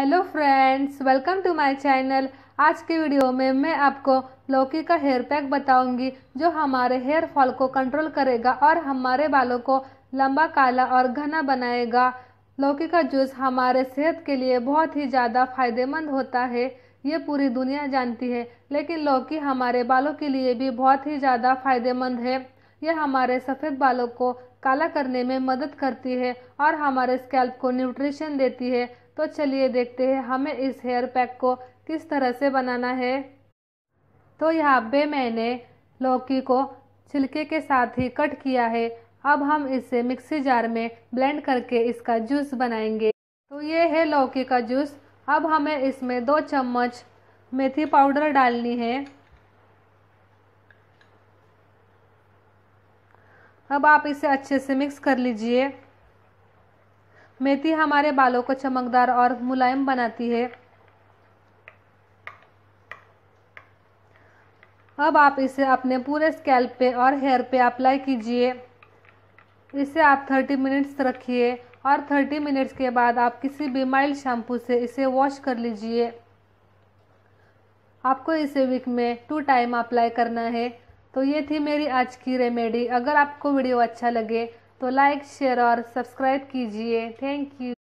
hello friends welcome to my channel आज के video में मैं आपको लौकी का हेयर पैक बताऊंगी जो हमारे हेयर फॉल को कंट्रोल करेगा और हमारे बालों को लंबा काला और घना बनाएगा लौकी का जूस हमारे सेहत के लिए बहुत ही ज़्यादा फायदेमंद होता है ये पूरी दुनिया जानती है लेकिन लौकी हमारे बालों के लिए भी बहुत ही ज़्यादा फायदेमंद है यह हमारे सफ़ेद बालों को काला करने में मदद करती है और हमारे स्कैल्प को न्यूट्रिशन देती है तो चलिए देखते हैं हमें इस हेयर पैक को किस तरह से बनाना है तो यहाँ पे मैंने लौकी को छिलके के साथ ही कट किया है अब हम इसे मिक्सी जार में ब्लेंड करके इसका जूस बनाएंगे तो ये है लौकी का जूस अब हमें इसमें दो चम्मच मेथी पाउडर डालनी है अब आप इसे अच्छे से मिक्स कर लीजिए मेथी हमारे बालों को चमकदार और मुलायम बनाती है अब आप इसे अपने पूरे स्कैल्प पे और हेयर पे अप्लाई कीजिए इसे आप 30 मिनट्स रखिए और 30 मिनट्स के बाद आप किसी भी माइल्ड शैम्पू से इसे वॉश कर लीजिए आपको इसे वीक में टू टाइम अप्लाई करना है तो ये थी मेरी आज की रेमेडी अगर आपको वीडियो अच्छा लगे तो लाइक शेयर और सब्सक्राइब कीजिए थैंक यू